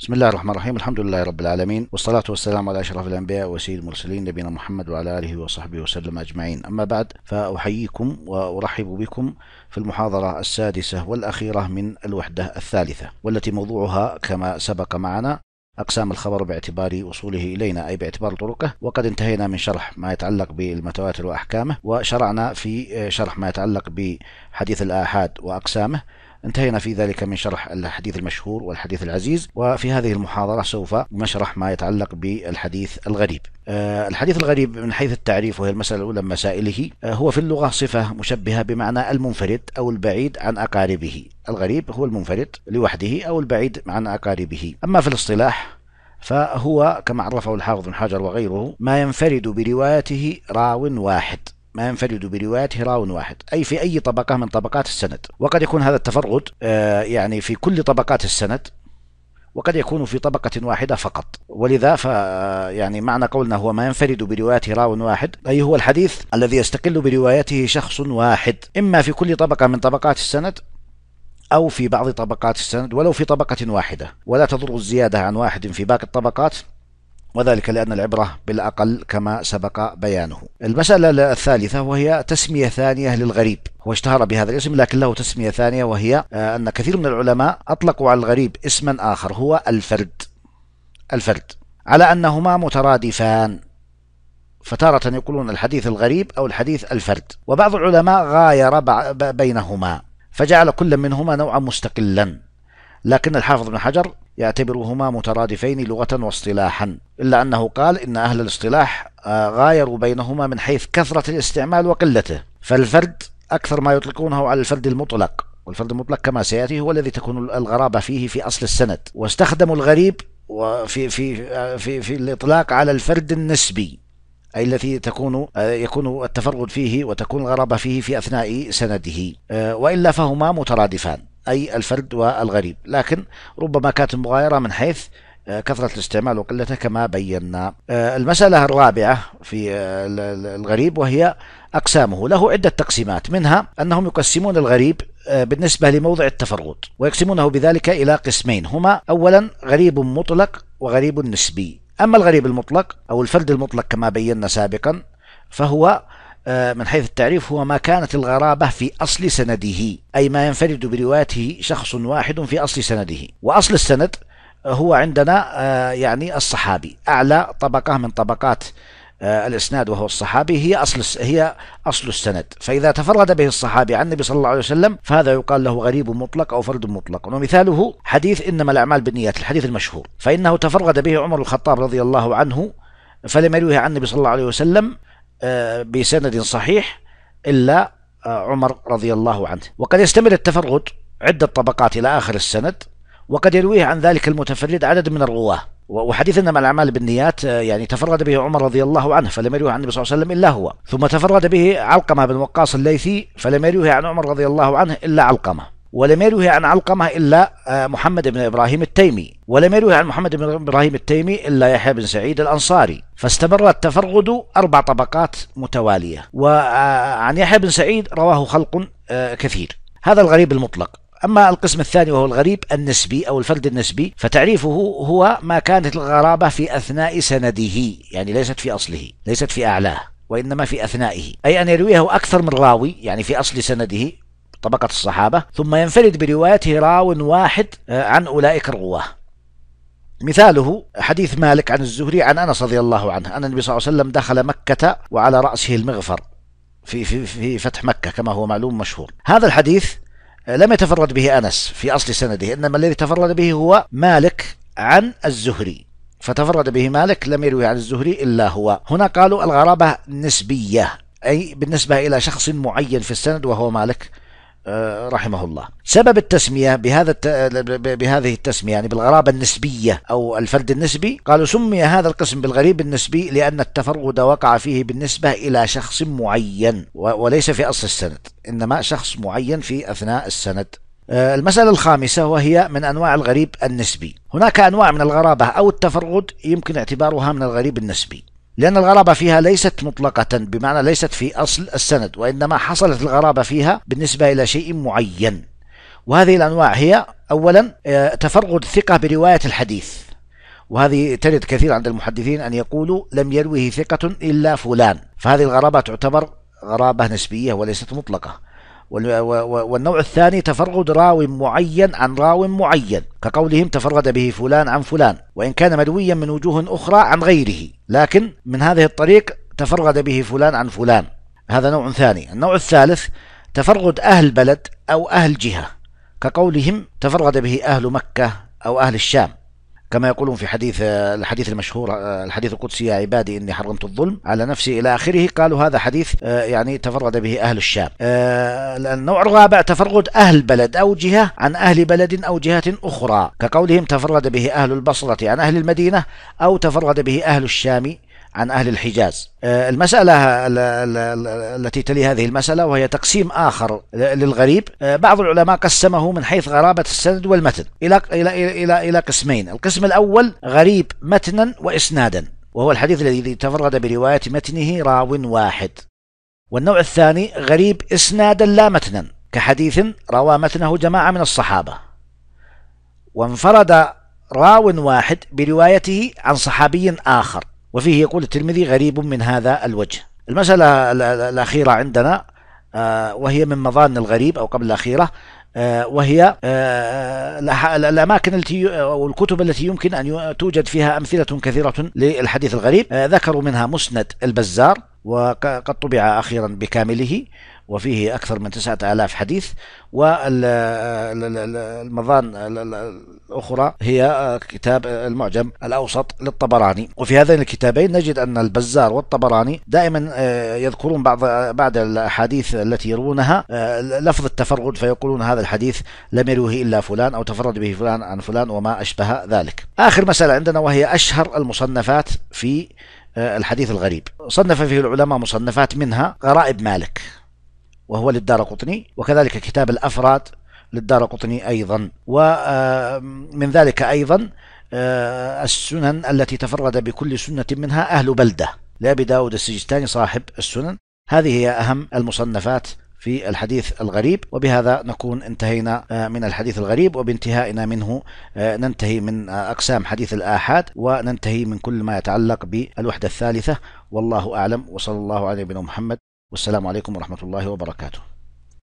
بسم الله الرحمن الرحيم الحمد لله رب العالمين والصلاة والسلام على أشرف الأنبياء وسيد المرسلين نبينا محمد وعلى آله وصحبه وسلم أجمعين أما بعد فأحييكم وأرحب بكم في المحاضرة السادسة والأخيرة من الوحدة الثالثة والتي موضوعها كما سبق معنا أقسام الخبر باعتبار وصوله إلينا أي باعتبار طرقه وقد انتهينا من شرح ما يتعلق بالمتواتر وأحكامه وشرعنا في شرح ما يتعلق بحديث الآحاد وأقسامه انتهينا في ذلك من شرح الحديث المشهور والحديث العزيز وفي هذه المحاضرة سوف نشرح ما يتعلق بالحديث الغريب آه، الحديث الغريب من حيث التعريف وهي المسألة الأولى من مسائله آه، هو في اللغة صفة مشبهة بمعنى المنفرد أو البعيد عن أقاربه الغريب هو المنفرد لوحده أو البعيد عن أقاربه أما في الاصطلاح فهو كما عرفه الحافظ بن حجر وغيره ما ينفرد بروايته راو واحد ما ينفرد بروايته راو واحد أي في أي طبقة من طبقات السند وقد يكون هذا التفرد آه، يعني في كل طبقات السند وقد يكون في طبقة واحدة فقط ولذا ف آه، يعني معنى قولنا هو ما ينفرد بروايته راو واحد أي هو الحديث الذي يستقل بروايته شخص واحد إما في كل طبقة من طبقات السند أو في بعض طبقات السند ولو في طبقة واحدة ولا تضر الزيادة عن واحد في باقي الطبقات وذلك لأن العبرة بالأقل كما سبق بيانه المسألة الثالثة وهي تسمية ثانية للغريب هو اشتهر بهذا الاسم لكن له تسمية ثانية وهي آه، أن كثير من العلماء أطلقوا على الغريب اسما آخر هو الفرد الفرد على أنهما مترادفان فتارة يقولون الحديث الغريب أو الحديث الفرد وبعض العلماء غاير بينهما فجعل كل منهما نوعا مستقلا لكن الحافظ بن حجر يعتبرهما مترادفين لغة واصطلاحا إلا أنه قال إن أهل الاصطلاح آه، غايروا بينهما من حيث كثرة الاستعمال وقلته فالفرد أكثر ما يطلقونه على الفرد المطلق والفرد المطلق كما سيأتي هو الذي تكون الغرابة فيه في أصل السند واستخدموا الغريب وفي في آه، في في الإطلاق على الفرد النسبي أي الذي تكون آه، يكون التفرد فيه وتكون الغرابة فيه في أثناء سنده وإلا فهما مترادفان أي الفرد والغريب لكن ربما كانت مغايرة من حيث آه، كثرة الاستعمال وقلته كما بينا آه، المسألة الرابعة في آه، الغريب وهي أقسامه له عدة تقسيمات منها أنهم يقسمون الغريب بالنسبة لموضع التفرد ويقسمونه بذلك إلى قسمين هما أولا غريب مطلق وغريب نسبي أما الغريب المطلق أو الفرد المطلق كما بينا سابقا فهو آه، من حيث التعريف هو ما كانت الغرابة في أصل سنده أي ما ينفرد بروايته شخص واحد في أصل سنده وأصل السند هو عندنا آه، يعني الصحابي أعلى طبقة من طبقات آه، الاسناد وهو الصحابي هي اصل هي اصل السند، فاذا تفرد به الصحابي عن النبي صلى الله عليه وسلم فهذا يقال له غريب مطلق او فرد مطلق، ومثاله حديث انما الاعمال بالنيات، الحديث المشهور، فانه تفرد به عمر الخطاب رضي الله عنه فلم يروه عن النبي صلى الله عليه وسلم آه، بسند صحيح إلا آه، عمر رضي الله عنه وقد يستمر التفرد عدة طبقات إلى آخر السند وقد يرويه عن ذلك المتفرد عدد من الرواة وحديث انما الاعمال بالنيات آه، يعني تفرد به عمر رضي الله عنه فلم يروه عن النبي صلى الله عليه وسلم الا هو، ثم تفرد به علقمه بن وقاص الليثي فلم يروه عن عمر رضي الله عنه الا علقمه. ولم يروي عن علقمة إلا آه، محمد بن إبراهيم التيمي ولم يروي عن محمد بن إبراهيم التيمي إلا يحيى بن سعيد الأنصاري فاستمر التفرغد أربع طبقات متوالية وعن آه، يحيى بن سعيد رواه خلق آه، كثير هذا الغريب المطلق أما القسم الثاني وهو الغريب النسبي أو الفرد النسبي فتعريفه هو ما كانت الغرابة في أثناء سنده يعني ليست في أصله ليست في أعلاه وإنما في أثنائه أي أن يرويه أكثر من راوي يعني في أصل سنده طبقة الصحابة ثم ينفرد بروايته راو واحد آه، عن أولئك الرواه مثاله حديث مالك عن الزهري عن أنس رضي الله عنه أن النبي صلى الله عليه وسلم دخل مكة وعلى رأسه المغفر في, في, في فتح مكة كما هو معلوم مشهور هذا الحديث آه، لم يتفرد به أنس في أصل سنده إنما الذي تفرد به هو مالك عن الزهري فتفرد به مالك لم يروي عن الزهري إلا هو هنا قالوا الغرابة نسبية أي بالنسبة إلى شخص معين في السند وهو مالك آه، رحمه الله سبب التسمية بهذا آه، بهذه التسمية يعني بالغرابة النسبية أو الفرد النسبي قالوا سمي هذا القسم بالغريب النسبي لأن التفرد وقع فيه بالنسبة إلى شخص معين وليس في أصل السند إنما شخص معين في أثناء السند آه، المسألة الخامسة وهي من أنواع الغريب النسبي هناك أنواع من الغرابة أو التفرد يمكن اعتبارها من الغريب النسبي لأن الغرابة فيها ليست مطلقة بمعنى ليست في أصل السند وإنما حصلت الغرابة فيها بالنسبة إلى شيء معين وهذه الأنواع هي أولا آه، تفرغ الثقة برواية الحديث وهذه ترد كثير عند المحدثين أن يقولوا لم يروه ثقة إلا فلان فهذه الغرابة تعتبر غرابة نسبية وليست مطلقة والنوع الثاني تفرد راو معين عن راو معين كقولهم تفرد به فلان عن فلان وإن كان مرويا من وجوه أخرى عن غيره لكن من هذه الطريق تفرد به فلان عن فلان هذا نوع ثاني النوع الثالث تفرد أهل بلد أو أهل جهة كقولهم تفرد به أهل مكة أو أهل الشام كما يقولون في حديث الحديث المشهور الحديث القدسي يا عبادي اني حرمت الظلم على نفسي الى اخره قالوا هذا حديث آه، يعني تفرد به اهل الشام النوع آه، الرابع تفرد اهل بلد او جهه عن اهل بلد او جهه اخرى كقولهم تفرد به اهل البصره عن اهل المدينه او تفرد به اهل الشام عن أهل الحجاز آه، المسألة التي تلي هذه المسألة وهي تقسيم آخر للغريب آه، بعض العلماء قسمه من حيث غرابة السند والمتن إلى إلى إلى إلى قسمين القسم الأول غريب متنا وإسنادا وهو الحديث الذي تفرد برواية متنه راو واحد والنوع الثاني غريب إسنادا لا متنا كحديث روى متنه جماعة من الصحابة وانفرد راو واحد بروايته عن صحابي آخر وفيه يقول الترمذي غريب من هذا الوجه المسألة الأخيرة عندنا آه، وهي من مظان الغريب أو قبل الأخيرة آه، وهي آه، الأماكن التي أو الكتب التي يمكن أن توجد فيها أمثلة كثيرة للحديث الغريب ذكروا منها مسند البزار وقد طبع أخيرا بكامله وفيه أكثر من تسعة آلاف حديث والمظان أخرى هي آه، كتاب آه، المعجم الأوسط للطبراني وفي هذين الكتابين نجد أن البزار والطبراني دائما آه، يذكرون بعض بعض الأحاديث التي يروونها لفظ التفرد فيقولون هذا الحديث لم يروه إلا فلان أو تفرد به فلان عن فلان وما أشبه ذلك آخر مسألة عندنا وهي أشهر المصنفات في الحديث الغريب صنف فيه العلماء مصنفات منها غرائب مالك وهو للدار قطني وكذلك كتاب الأفراد للدار قطني أيضا ومن ذلك أيضا آه، السنن التي تفرد بكل سنة منها أهل بلدة لأبي داود السجستاني صاحب السنن هذه هي أهم المصنفات في الحديث الغريب وبهذا نكون انتهينا آه، من الحديث الغريب وبانتهائنا منه آه، ننتهي من أقسام حديث الآحاد وننتهي من كل ما يتعلق بالوحدة الثالثة والله أعلم وصلى الله على نبينا محمد والسلام عليكم ورحمة الله وبركاته